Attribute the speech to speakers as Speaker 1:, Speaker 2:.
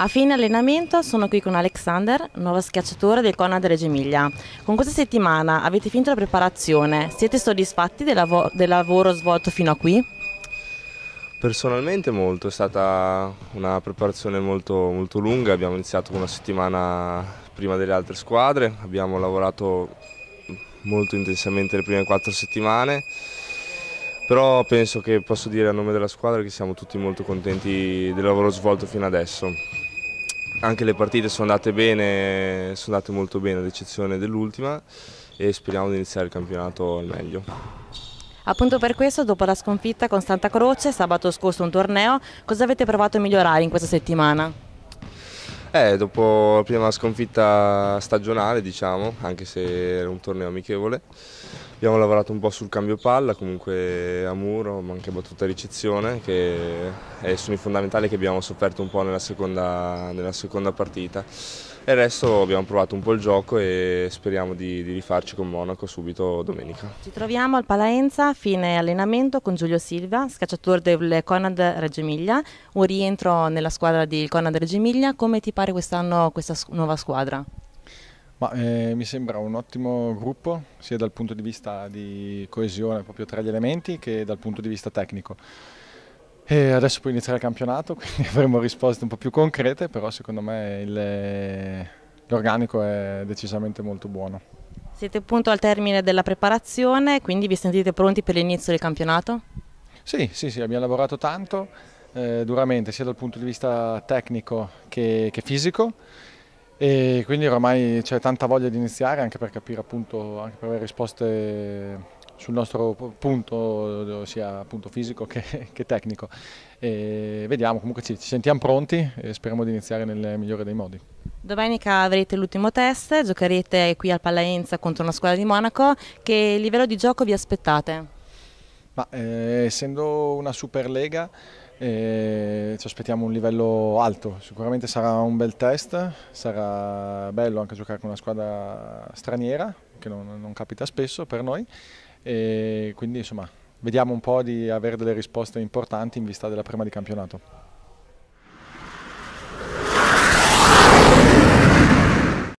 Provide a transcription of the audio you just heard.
Speaker 1: A fine allenamento sono qui con Alexander, nuova schiacciatore del Conad Reggio Emilia. Con questa settimana avete finito la preparazione, siete soddisfatti del, lav del lavoro svolto fino a qui?
Speaker 2: Personalmente molto, è stata una preparazione molto, molto lunga, abbiamo iniziato una settimana prima delle altre squadre, abbiamo lavorato molto intensamente le prime quattro settimane però penso che posso dire a nome della squadra che siamo tutti molto contenti del lavoro svolto fino adesso. Anche le partite sono andate bene, sono andate molto bene ad eccezione dell'ultima e speriamo di iniziare il campionato al meglio.
Speaker 1: Appunto per questo, dopo la sconfitta con Santa Croce, sabato scorso un torneo, cosa avete provato a migliorare in questa settimana?
Speaker 2: Eh, dopo la prima sconfitta stagionale, diciamo, anche se era un torneo amichevole, abbiamo lavorato un po' sul cambio palla, comunque a muro, ma anche battuta ricezione, che sono i fondamentali che abbiamo sofferto un po' nella seconda, nella seconda partita. E il resto abbiamo provato un po' il gioco e speriamo di, di, rifarci con Monaco subito domenica. Ci
Speaker 1: troviamo al Palaenza, fine allenamento con Giulio Silva, scacciatore del Conad Reggio Emilia, un rientro nella squadra di Conad Reggio Emilia, come ti sviluppare quest'anno questa nuova squadra?
Speaker 3: Ma, eh, mi sembra un ottimo gruppo sia dal punto di vista di coesione proprio tra gli elementi che dal punto di vista tecnico. E adesso può iniziare il campionato, quindi avremo risposte un po' più concrete, però secondo me l'organico è decisamente molto buono.
Speaker 1: Siete appunto al termine della preparazione, quindi vi sentite pronti per l'inizio del campionato?
Speaker 3: Sì, sì, sì, abbiamo lavorato tanto eh, duramente sia dal punto di vista tecnico che, che fisico e quindi ormai c'è tanta voglia di iniziare anche per capire appunto, anche per avere risposte sul nostro punto sia appunto fisico che, che tecnico. E vediamo, comunque ci, ci, sentiamo pronti e speriamo di iniziare nel migliore dei modi.
Speaker 1: Domenica avrete l'ultimo test, giocherete qui al Palaenza contro una squadra di Monaco. Che livello di gioco vi aspettate?
Speaker 3: Ma, eh, essendo una Superlega e ci aspettiamo un livello alto, sicuramente sarà un bel test, sarà bello anche giocare con una squadra straniera che non, non capita spesso per noi e quindi insomma vediamo un po' di avere delle risposte importanti in vista della prima di campionato.